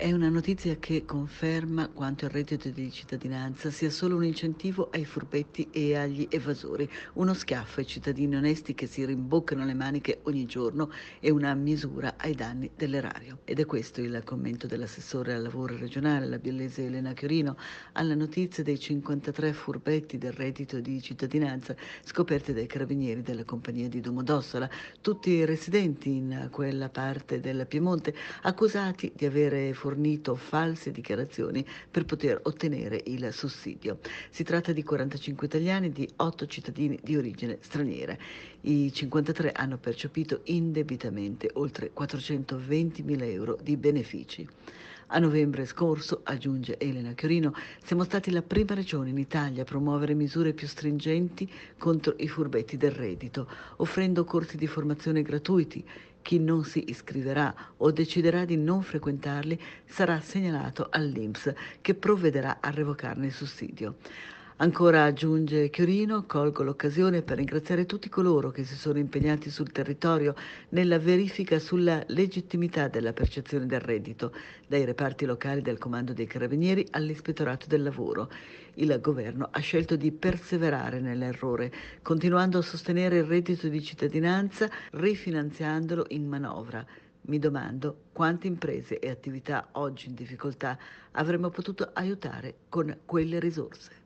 È una notizia che conferma quanto il reddito di cittadinanza sia solo un incentivo ai furbetti e agli evasori, uno schiaffo ai cittadini onesti che si rimboccano le maniche ogni giorno e una misura ai danni dell'erario. Ed è questo il commento dell'assessore al lavoro regionale, la biellese Elena Chiorino, alla notizia dei 53 furbetti del reddito di cittadinanza scoperti dai carabinieri della compagnia di Domodossola, tutti residenti in quella parte del Piemonte, accusati di avere furbetti fornito false dichiarazioni per poter ottenere il sussidio. Si tratta di 45 italiani di 8 cittadini di origine straniera. I 53 hanno percepito indebitamente oltre 420.000 euro di benefici. A novembre scorso, aggiunge Elena Chiorino, siamo stati la prima regione in Italia a promuovere misure più stringenti contro i furbetti del reddito, offrendo corsi di formazione gratuiti. Chi non si iscriverà o deciderà di non frequentarli sarà segnalato all'INPS che provvederà a revocarne il sussidio. Ancora aggiunge Chiorino, colgo l'occasione per ringraziare tutti coloro che si sono impegnati sul territorio nella verifica sulla legittimità della percezione del reddito, dai reparti locali del Comando dei Carabinieri all'Ispettorato del Lavoro. Il governo ha scelto di perseverare nell'errore, continuando a sostenere il reddito di cittadinanza, rifinanziandolo in manovra. Mi domando quante imprese e attività oggi in difficoltà avremmo potuto aiutare con quelle risorse.